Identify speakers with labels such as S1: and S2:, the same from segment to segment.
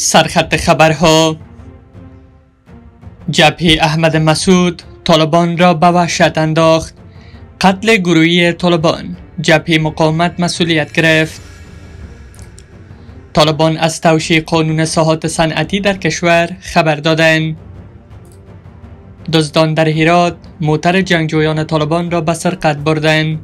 S1: سرخط خبرها جبهه احمد مسعود طالبان را به وحشت انداخت قتل گروهی طالبان جبه مقاومت مسئولیت گرفت طالبان از توشی قانون ساحات صنعتی در کشور خبر دادن دزدان در هرات موتر جنگجویان طالبان را به سرقت بردند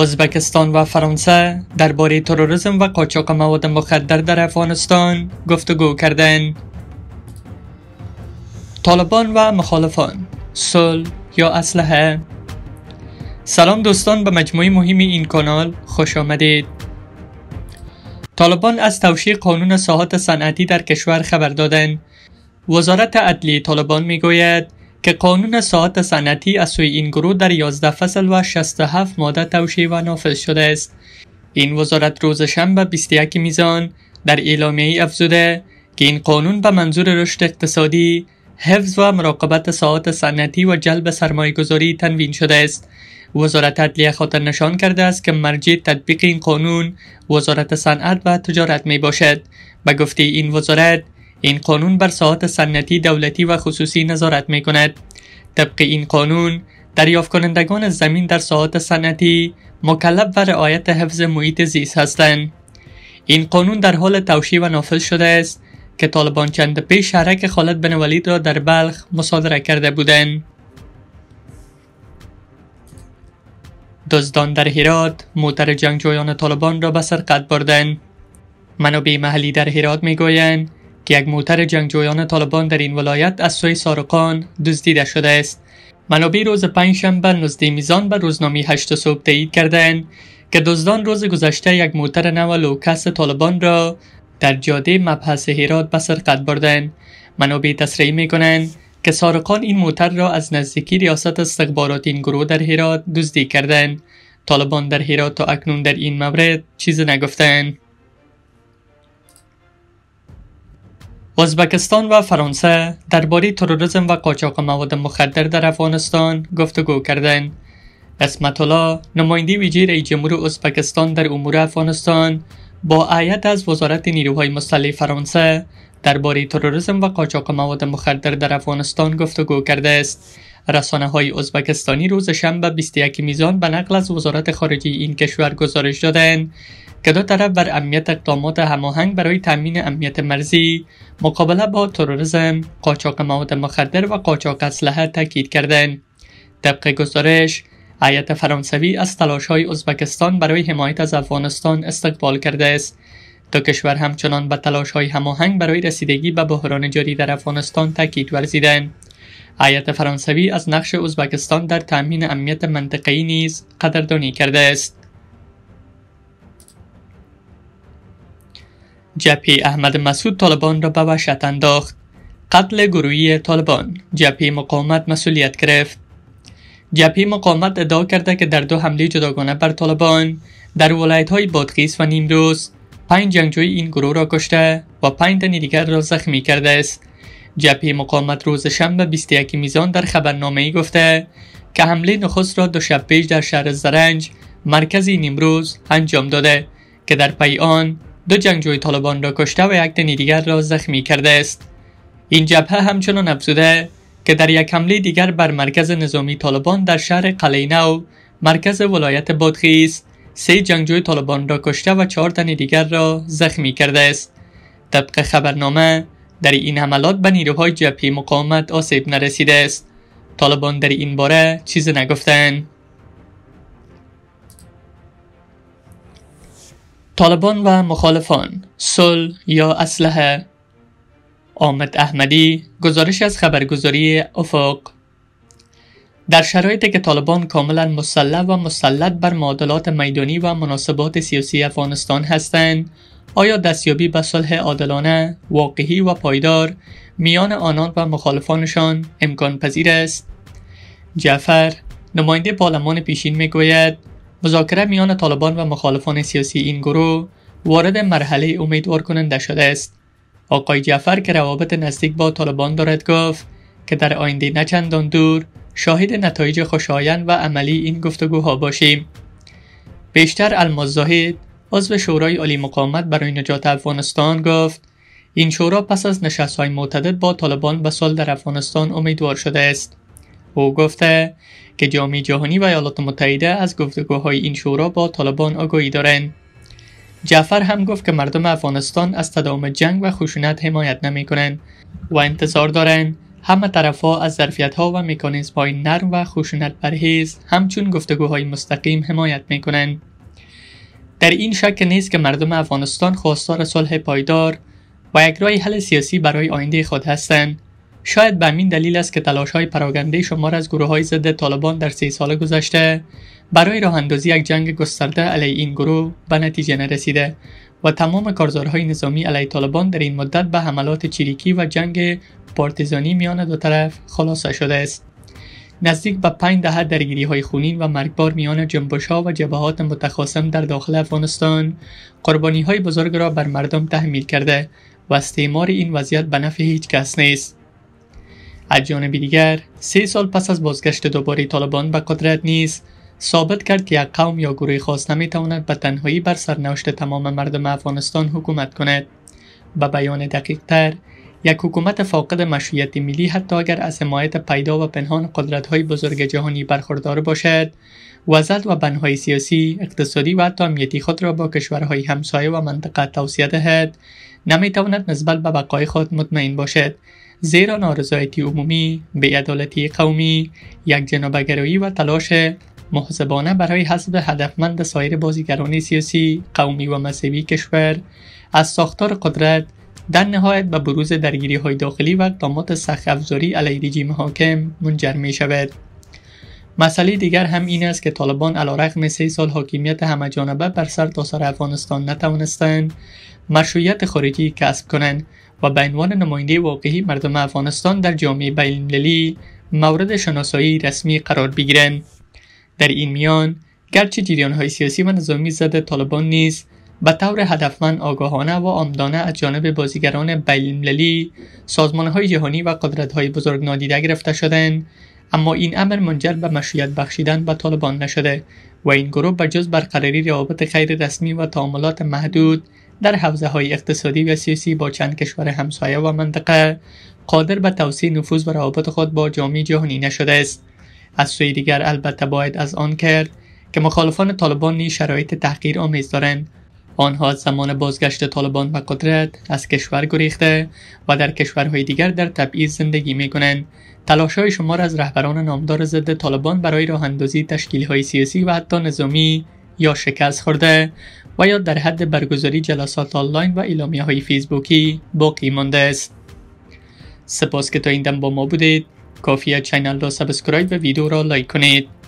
S1: ازبکستان و فرانسه درباره تروریسم و قاچاق مواد مخدر در افغانستان گفتگو کردند. طالبان و مخالفان صلح یا اسلحه سلام دوستان به مجموعه مهم این کانال خوش آمدید طالبان از توشیع قانون ساحات صنعتی در کشور خبر دادند وزارت عدلی طالبان میگوید که قانون ساعت سنتی از سوی این گروه در 11 فصل و 67 ماده توشی و نافذ شده است. این وزارت روز شنبه 21 میزان در اعلامیه ای افزوده که این قانون به منظور رشد اقتصادی، حفظ و مراقبت ساعت سنتی و جلب سرمایه گذاری تنوین شده است. وزارت عدلیه خاطر نشان کرده است که مرجع تطبیق این قانون وزارت صنعت و تجارت می باشد. به گفته این وزارت این قانون بر ساعات سنتی دولتی و خصوصی نظارت می کند. طبق این قانون دریافت کنندگان زمین در ساعات سنتی مکلب و رعایت حفظ محیط زیست هستند. این قانون در حال توشی و نافذ شده است که طالبان چند پیش شهرک خالد بن ولید را در بلخ مصادره کرده بودند. دزدان در هرات موتر جنگجویان طالبان را به سرقت بردند. منابع محلی در هرات میگویند یک موتر جنگجویان طالبان در این ولایت از سوی سارقان دزدیده شده است منابع روز پنجشنبه نزدی میزان به روزنامه هشت صبح تایید کردند که دزدان روز گذشته یک موتر نو لوکس طالبان را در جاده مبحث هرات به سرقت بردند منابع تصریح میکنند که سارقان این موتر را از نزدیکی ریاست استخبارات این گروه در هرات دزدی کردند طالبان در هرات تا اکنون در این مورد چیز نگفتند ازبکستان و فرانسه درباره تروریسم و قاچاق مواد مخدر در افغانستان گفتگو کردند. اسمتولا الله نماینده ویژه رئیس جمهور ازبکستان در امور افغانستان با عیت از وزارت نیروهای مسلح فرانسه درباره تروریسم و قاچاق مواد مخدر در افغانستان گفتگو کرده است. رسانه های ازبکستانی روز شنبه 21 میزان به نقل از وزارت خارجه این کشور گزارش دادند که دو طرف بر امنیت اقدامات هماهنگ برای تامین امنیت مرزی مقابله با تروریسم قاچاق مواد مخدر و قاچاق اسلحه تاکید کردند طبق گزارش هیئت فرانسوی از تلاش های ازبکستان برای حمایت از افغانستان استقبال کرده است دو کشور همچنان به تلاش های هماهنگ برای رسیدگی به بحران جاری در افغانستان تاکید ورزیدند هیئت فرانسوی از نقش ازبکستان در تأمین امنیت منطقه‌ای نیز قدردانی کرده است جپی احمد مسعود طالبان را به وحشت انداخت قتل گروهی طالبان جپی مقاومت مسئولیت گرفت جپی مقاومت ادعا کرده که در دو حمله جداگانه بر طالبان در های بادغیس و نیمروز پنج جنگجوی این گروه را کشته و پنج تن دیگر را زخمی کرده است جبهه مقاومت روز شنبه 21 میزان در خبرنامه ای گفته که حمله نخست را دو شب پیش در شهر زرنج مرکزی نیمروز انجام داده که در پی آن دو جنگجوی طالبان را کشته و یک تن دیگر را زخمی کرده است این جبهه همچنان افزوده که در یک حمله دیگر بر مرکز نظامی طالبان در شهر قلینو مرکز ولایت بادخیز سه جنگجوی طالبان را کشته و چهار تن دیگر را زخمی کرده است طبق خبرنامه در این حملات به نیروهای جبهه مقاومت آسیب نرسیده است طالبان در این باره چیز نگفتند طالبان و مخالفان صلح یا اسلحه آمد احمدی گزارش از خبرگزاری افق در شرایطی که طالبان کاملا مسلح و مسلط بر معادلات میدانی و مناسبات سیاسی افغانستان هستند آیا دستیابی به صلح عادلانه، واقعی و پایدار میان آنان و مخالفانشان امکان پذیر است؟ جعفر نماینده پارلمان پیشین میگوید مذاکره میان طالبان و مخالفان سیاسی این گروه وارد مرحله امیدوار کننده شده است. آقای جعفر که روابط نزدیک با طالبان دارد گفت که در آینده نچندان دور شاهد نتایج خوشایند و عملی این گفتگوها باشیم. بیشتر الماز زاهد عضو شورای عالی مقامت برای نجات افغانستان گفت این شورا پس از های معتدد با طالبان و سال در افغانستان امیدوار شده است او گفته که جامعه جهانی و ایالات متحده از گفتگوهای این شورا با طالبان آگاهی دارند جعفر هم گفت که مردم افغانستان از تداوم جنگ و خشونت حمایت نمی کنند و انتظار دارند همه طرفها از ظرفیت ها و میکانیزم های نرم و خشونت پرهیز همچون گفتگوهای مستقیم حمایت می در این شک نیست که مردم افغانستان خواستار صلح پایدار و یک رای حل سیاسی برای آینده خود هستند شاید به همین دلیل است که تلاش های پراگنده شمار از گروه های ضد طالبان در سه سال گذشته برای راه اندازی یک جنگ گسترده علیه این گروه به نتیجه نرسیده و تمام کارزارهای نظامی علیه طالبان در این مدت به حملات چریکی و جنگ پارتیزانی میان دو طرف خلاصه شده است نزدیک به پنج دهه درگیری های خونین و مرگبار میان جنبش ها و جبهات متخاصم در داخل افغانستان قربانی های بزرگ را بر مردم تحمیل کرده و استعمار این وضعیت به نفع هیچ کس نیست از جانب دیگر سه سال پس از بازگشت دوباره طالبان به قدرت نیست، ثابت کرد که یک قوم یا گروه خاص نمیتواند به تنهایی بر سرنوشت تمام مردم افغانستان حکومت کند به بیان دقیق یک حکومت فاقد مشروعیت ملی حتی اگر از حمایت پیدا و پنهان های بزرگ جهانی برخوردار باشد وزد و بنهای سیاسی اقتصادی و حتی امنیتی خود را با کشورهای همسایه و منطقه توصیه دهد نمیتواند نسبت به بقای خود مطمئن باشد زیرا نارضایتی عمومی بیعدالتی قومی جنابگرایی و تلاش محاسبانه برای حسب هدفمند سایر بازیگران سیاسی قومی و مذهبی کشور از ساختار قدرت در نهایت به بروز درگیری های داخلی و اقدامات سخت افزاری علیه رژیم حاکم منجر می شود. مسئله دیگر هم این است که طالبان رقم سه سال حاکمیت همهجانبه بر سر تا سر افغانستان نتوانستند مشروعیت خارجی کسب کنند و به عنوان نماینده واقعی مردم افغانستان در جامعه بینالمللی مورد شناسایی رسمی قرار بگیرند در این میان گرچه جریان های سیاسی و نظامی زده طالبان نیست، به طور هدفمند آگاهانه و آمدانه از جانب بازیگران بینالمللی سازمانهای جهانی و قدرتهای بزرگ نادیده گرفته شدند اما این امر منجر به مشروعیت بخشیدن به طالبان نشده و این گروه به جز برقراری روابط خیر رسمی و تعاملات محدود در حوزه های اقتصادی و سیاسی با چند کشور همسایه و منطقه قادر به توسیع نفوذ و روابط خود با جامعه جهانی نشده است از سوی دیگر البته باید از آن کرد که مخالفان طالبان نیز شرایط تحقیر آمیز دارند آنها از زمان بازگشت طالبان و قدرت از کشور گریخته و در کشورهای دیگر در تبعیض زندگی می کنند. تلاش های شما را از رهبران نامدار ضد طالبان برای راه اندازی تشکیل های سیاسی و حتی نظامی یا شکست خورده و یا در حد برگزاری جلسات آنلاین و اعلامیه های فیسبوکی باقی مانده است. سپاس که تا این دم با ما بودید. کافیه چینل را سبسکرایب و ویدیو را لایک کنید.